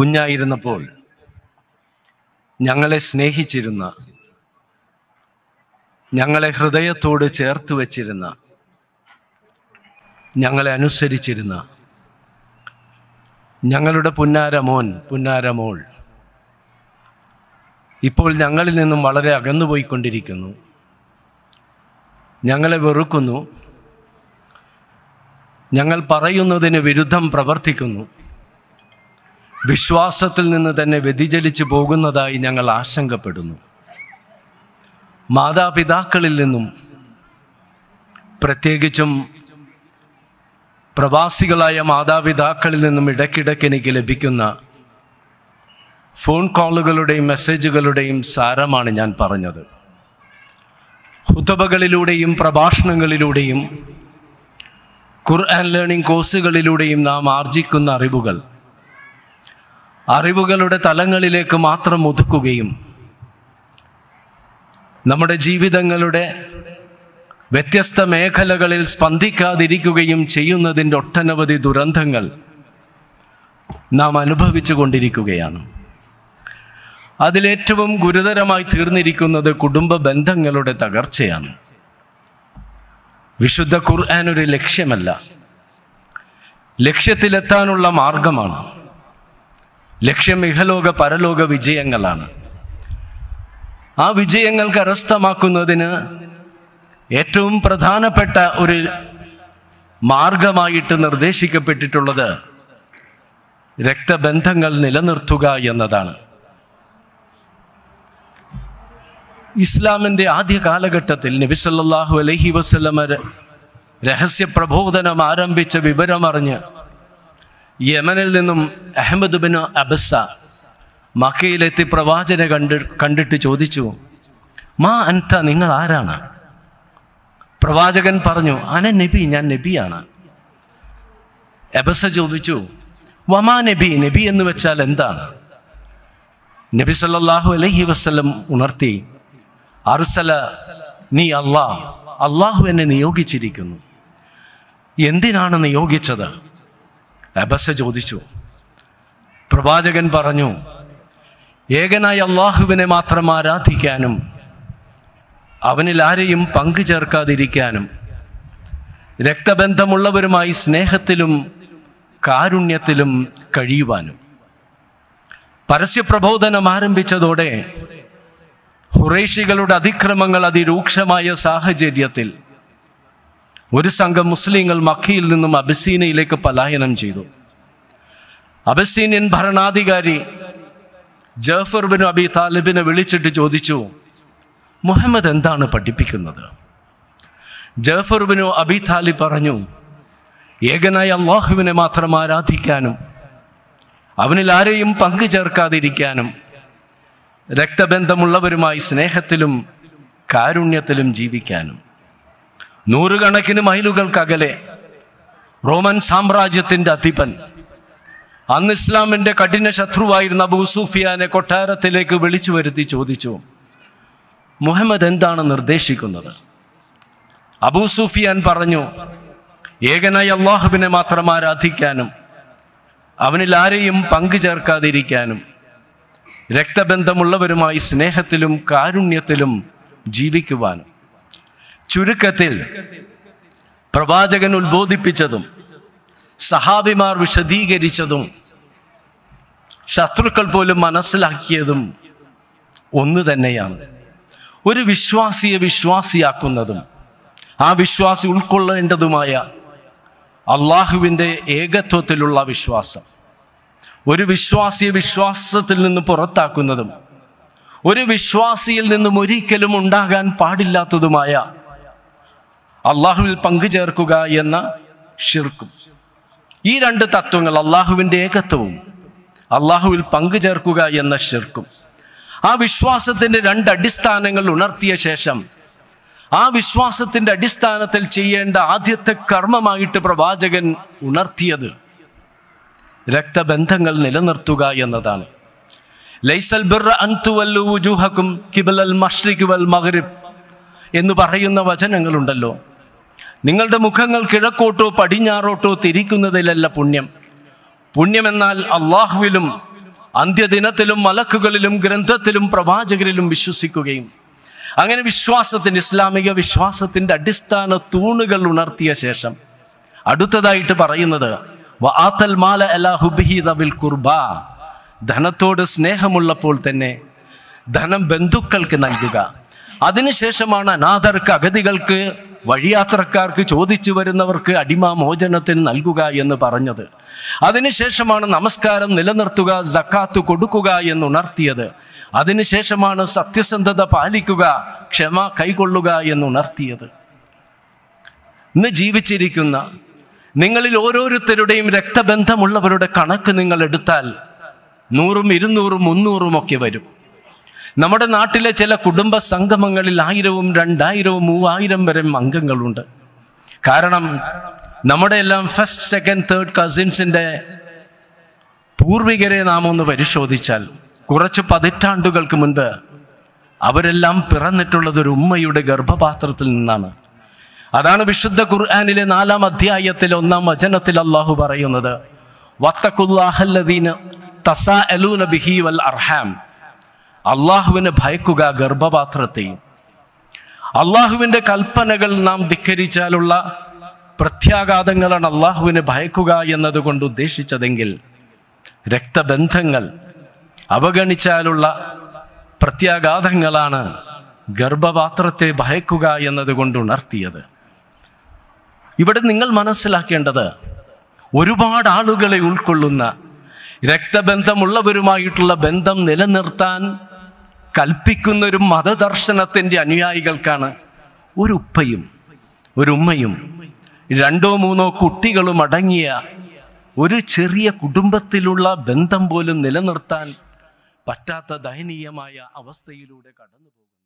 കുഞ്ഞായിരുന്നപ്പോൾ ഞങ്ങളെ സ്നേഹിച്ചിരുന്ന ഞങ്ങളെ ഹൃദയത്തോട് ചേർത്ത് വച്ചിരുന്ന ഞങ്ങളെ അനുസരിച്ചിരുന്ന ഞങ്ങളുടെ പുന്നാരമോൻ പുന്നാരമോൾ ഇപ്പോൾ ഞങ്ങളിൽ നിന്നും വളരെ അകന്നുപോയിക്കൊണ്ടിരിക്കുന്നു ഞങ്ങളെ വെറുക്കുന്നു ഞങ്ങൾ പറയുന്നതിന് വിരുദ്ധം പ്രവർത്തിക്കുന്നു വിശ്വാസത്തിൽ നിന്ന് തന്നെ വ്യതിചലിച്ചു പോകുന്നതായി ഞങ്ങൾ ആശങ്കപ്പെടുന്നു മാതാപിതാക്കളിൽ നിന്നും പ്രത്യേകിച്ചും പ്രവാസികളായ മാതാപിതാക്കളിൽ നിന്നും ഇടയ്ക്കിടയ്ക്ക് എനിക്ക് ലഭിക്കുന്ന ഫോൺ കോളുകളുടെയും മെസ്സേജുകളുടെയും സാരമാണ് ഞാൻ പറഞ്ഞത് ഹുതബകളിലൂടെയും പ്രഭാഷണങ്ങളിലൂടെയും ഖുർആൻ ലേണിംഗ് കോഴ്സുകളിലൂടെയും നാം ആർജിക്കുന്ന അറിവുകൾ അറിവുകളുടെ തലങ്ങളിലേക്ക് മാത്രം ഒതുക്കുകയും നമ്മുടെ ജീവിതങ്ങളുടെ വ്യത്യസ്ത മേഖലകളിൽ സ്പന്ദിക്കാതിരിക്കുകയും ചെയ്യുന്നതിൻ്റെ ഒട്ടനവധി ദുരന്തങ്ങൾ നാം അനുഭവിച്ചു കൊണ്ടിരിക്കുകയാണ് അതിലേറ്റവും ഗുരുതരമായി തീർന്നിരിക്കുന്നത് കുടുംബ ബന്ധങ്ങളുടെ തകർച്ചയാണ് വിശുദ്ധ ഖുർആൻ ഒരു ലക്ഷ്യമല്ല ലക്ഷ്യത്തിലെത്താനുള്ള മാർഗമാണ് ലക്ഷ്യം ഇഹലോക പരലോക വിജയങ്ങളാണ് ആ വിജയങ്ങൾ കരസ്ഥമാക്കുന്നതിന് ഏറ്റവും പ്രധാനപ്പെട്ട ഒരു മാർഗമായിട്ട് നിർദ്ദേശിക്കപ്പെട്ടിട്ടുള്ളത് രക്തബന്ധങ്ങൾ നിലനിർത്തുക എന്നതാണ് ഇസ്ലാമിൻ്റെ ആദ്യ കാലഘട്ടത്തിൽ നബിസല്ലാഹു അലഹി വസ്ലമർ രഹസ്യ പ്രബോധനം ആരംഭിച്ച വിവരമറിഞ്ഞ് യമനിൽ നിന്നും അഹമ്മദ് ബിൻ അബസ മക്കയിലെത്തി പ്രവാചനെ കണ്ട് കണ്ടിട്ട് ചോദിച്ചു മാ അൻത നിങ്ങൾ ആരാണ് പ്രവാചകൻ പറഞ്ഞു അന നബി ഞാൻ നബിയാണ് എബസ ചോദിച്ചു വമാ നബി നബി എന്ന് വെച്ചാൽ എന്താണ് നബി സല്ലാഹു അലഹി വസ്ലം ഉണർത്തി അർസല നീ അള്ളാഹ് അള്ളാഹു എന്നെ നിയോഗിച്ചിരിക്കുന്നു എന്തിനാണ് നിയോഗിച്ചത് അബസ ചോദിച്ചു പ്രവാചകൻ പറഞ്ഞു ഏകനായ അള്ളാഹുവിനെ മാത്രം ആരാധിക്കാനും അവനിൽ ആരെയും പങ്കു ചേർക്കാതിരിക്കാനും രക്തബന്ധമുള്ളവരുമായി സ്നേഹത്തിലും കാരുണ്യത്തിലും കഴിയുവാനും പരസ്യപ്രബോധനം ആരംഭിച്ചതോടെ ഹുറേഷികളുടെ അതിക്രമങ്ങൾ അതിരൂക്ഷമായ സാഹചര്യത്തിൽ ഒരു സംഘം മുസ്ലിങ്ങൾ മക്കയിൽ നിന്നും അബസീനയിലേക്ക് പലായനം ചെയ്തു അബസീനിയൻ ഭരണാധികാരി ജഫർ ബിൻ അബി താലിബിനെ വിളിച്ചിട്ട് ചോദിച്ചു മുഹമ്മദ് എന്താണ് പഠിപ്പിക്കുന്നത് ജഫർ ബിൻ അബി താലിബ് പറഞ്ഞു ഏകനായ അള്ളാഹുവിനെ മാത്രം ആരാധിക്കാനും അവനിൽ ആരെയും പങ്കു ചേർക്കാതിരിക്കാനും രക്തബന്ധമുള്ളവരുമായി സ്നേഹത്തിലും കാരുണ്യത്തിലും ജീവിക്കാനും നൂറുകണക്കിന് മൈലുകൾക്കകലെ റോമൻ സാമ്രാജ്യത്തിൻ്റെ അധിപൻ അന്ന് ഇസ്ലാമിൻ്റെ കഠിന ശത്രുവായിരുന്ന അബൂസുഫിയാനെ കൊട്ടാരത്തിലേക്ക് വിളിച്ചു വരുത്തി ചോദിച്ചു മുഹമ്മദ് എന്താണ് നിർദ്ദേശിക്കുന്നത് അബൂസുഫിയാൻ പറഞ്ഞു ഏകനായി അള്ളാഹുബിനെ മാത്രം ആരാധിക്കാനും അവനിൽ ആരെയും പങ്കു ചേർക്കാതിരിക്കാനും രക്തബന്ധമുള്ളവരുമായി സ്നേഹത്തിലും കാരുണ്യത്തിലും ജീവിക്കുവാനും ചുരുക്കത്തിൽ പ്രവാചകൻ ഉത്ബോധിപ്പിച്ചതും സഹാബിമാർ വിശദീകരിച്ചതും ശത്രുക്കൾ പോലും മനസ്സിലാക്കിയതും ഒന്ന് തന്നെയാണ് ഒരു വിശ്വാസിയെ വിശ്വാസിയാക്കുന്നതും ആ വിശ്വാസി ഉൾക്കൊള്ളേണ്ടതുമായ അള്ളാഹുവിൻ്റെ ഏകത്വത്തിലുള്ള വിശ്വാസം ഒരു വിശ്വാസിയെ വിശ്വാസത്തിൽ നിന്ന് പുറത്താക്കുന്നതും ഒരു വിശ്വാസിയിൽ നിന്നും ഒരിക്കലും ഉണ്ടാകാൻ പാടില്ലാത്തതുമായ അള്ളാഹുവിൽ പങ്കു ചേർക്കുക എന്ന ഷിർക്കും ഈ രണ്ട് തത്വങ്ങൾ അള്ളാഹുവിൻ്റെ ഏകത്വവും അള്ളാഹുവിൽ പങ്കു ചേർക്കുക എന്ന ഷിർക്കും ആ വിശ്വാസത്തിൻ്റെ രണ്ട് അടിസ്ഥാനങ്ങൾ ഉണർത്തിയ ശേഷം ആ വിശ്വാസത്തിൻ്റെ അടിസ്ഥാനത്തിൽ ചെയ്യേണ്ട ആദ്യത്തെ കർമ്മമായിട്ട് പ്രവാചകൻ ഉണർത്തിയത് രക്തബന്ധങ്ങൾ നിലനിർത്തുക എന്നതാണ് ലൈസൽ ബിർ അൻതുവല്ലു ജൂഹക്കും വൽ മഹ്രിബ് എന്ന് പറയുന്ന വചനങ്ങളുണ്ടല്ലോ നിങ്ങളുടെ മുഖങ്ങൾ കിഴക്കോട്ടോ പടിഞ്ഞാറോട്ടോ തിരിക്കുന്നതിലല്ല പുണ്യം പുണ്യമെന്നാൽ അള്ളാഹുവിലും അന്ത്യദിനത്തിലും മലക്കുകളിലും ഗ്രന്ഥത്തിലും പ്രവാചകരിലും വിശ്വസിക്കുകയും അങ്ങനെ വിശ്വാസത്തിൻ്റെ ഇസ്ലാമിക വിശ്വാസത്തിൻ്റെ അടിസ്ഥാന തൂണുകൾ ഉണർത്തിയ ശേഷം അടുത്തതായിട്ട് പറയുന്നത് വാത്തൽ മാല അലാ കുർബ ധനത്തോട് സ്നേഹമുള്ളപ്പോൾ തന്നെ ധനം ബന്ധുക്കൾക്ക് നൽകുക അതിനുശേഷമാണ് അനാഥർക്ക് അഗതികൾക്ക് വഴിയാത്രക്കാർക്ക് ചോദിച്ചു വരുന്നവർക്ക് അടിമ മോചനത്തിന് നൽകുക എന്ന് പറഞ്ഞത് അതിനുശേഷമാണ് നമസ്കാരം നിലനിർത്തുക സക്കാത്ത് കൊടുക്കുക എന്ന് ഉണർത്തിയത് അതിനുശേഷമാണ് സത്യസന്ധത പാലിക്കുക ക്ഷമ കൈകൊള്ളുക ഉണർത്തിയത് ഇന്ന് ജീവിച്ചിരിക്കുന്ന നിങ്ങളിൽ ഓരോരുത്തരുടെയും രക്തബന്ധമുള്ളവരുടെ കണക്ക് നിങ്ങൾ എടുത്താൽ നൂറും ഇരുന്നൂറും മുന്നൂറും ഒക്കെ വരും നമ്മുടെ നാട്ടിലെ ചില കുടുംബ സംഗമങ്ങളിൽ ആയിരവും രണ്ടായിരവും മൂവായിരം വരെ അംഗങ്ങളുണ്ട് കാരണം നമ്മുടെ എല്ലാം ഫസ്റ്റ് സെക്കൻഡ് തേർഡ് കസിൻസിൻ്റെ പൂർവികരെ നാം ഒന്ന് പരിശോധിച്ചാൽ കുറച്ച് പതിറ്റാണ്ടുകൾക്ക് മുൻപ് അവരെല്ലാം പിറന്നിട്ടുള്ളത് ഒരു ഉമ്മയുടെ ഗർഭപാത്രത്തിൽ നിന്നാണ് അതാണ് വിശുദ്ധ ഖുർആാനിലെ നാലാം അധ്യായത്തിൽ ഒന്നാം വചനത്തിൽ അള്ളാഹു പറയുന്നത് വത്തക്കുല്ലാഹല്ലദീന് തസാ ബിഹി വൽ അർഹാം അള്ളാഹുവിനെ ഭയക്കുക ഗർഭപാത്രത്തെയും അള്ളാഹുവിൻ്റെ കൽപ്പനകൾ നാം ധിക്കരിച്ചാലുള്ള പ്രത്യാഘാതങ്ങളാണ് അള്ളാഹുവിനെ ഭയക്കുക എന്നതുകൊണ്ട് ഉദ്ദേശിച്ചതെങ്കിൽ രക്തബന്ധങ്ങൾ അവഗണിച്ചാലുള്ള പ്രത്യാഘാതങ്ങളാണ് ഗർഭപാത്രത്തെ ഭയക്കുക എന്നതുകൊണ്ട് ഉണർത്തിയത് ഇവിടെ നിങ്ങൾ മനസ്സിലാക്കേണ്ടത് ഒരുപാട് ആളുകളെ ഉൾക്കൊള്ളുന്ന രക്തബന്ധമുള്ളവരുമായിട്ടുള്ള ബന്ധം നിലനിർത്താൻ കൽപ്പിക്കുന്ന ഒരു മതദർശനത്തിൻ്റെ അനുയായികൾക്കാണ് ഒരു ഉപ്പയും ഒരു ഉമ്മയും രണ്ടോ മൂന്നോ കുട്ടികളും അടങ്ങിയ ഒരു ചെറിയ കുടുംബത്തിലുള്ള ബന്ധം പോലും നിലനിർത്താൻ പറ്റാത്ത ദയനീയമായ അവസ്ഥയിലൂടെ കടന്നു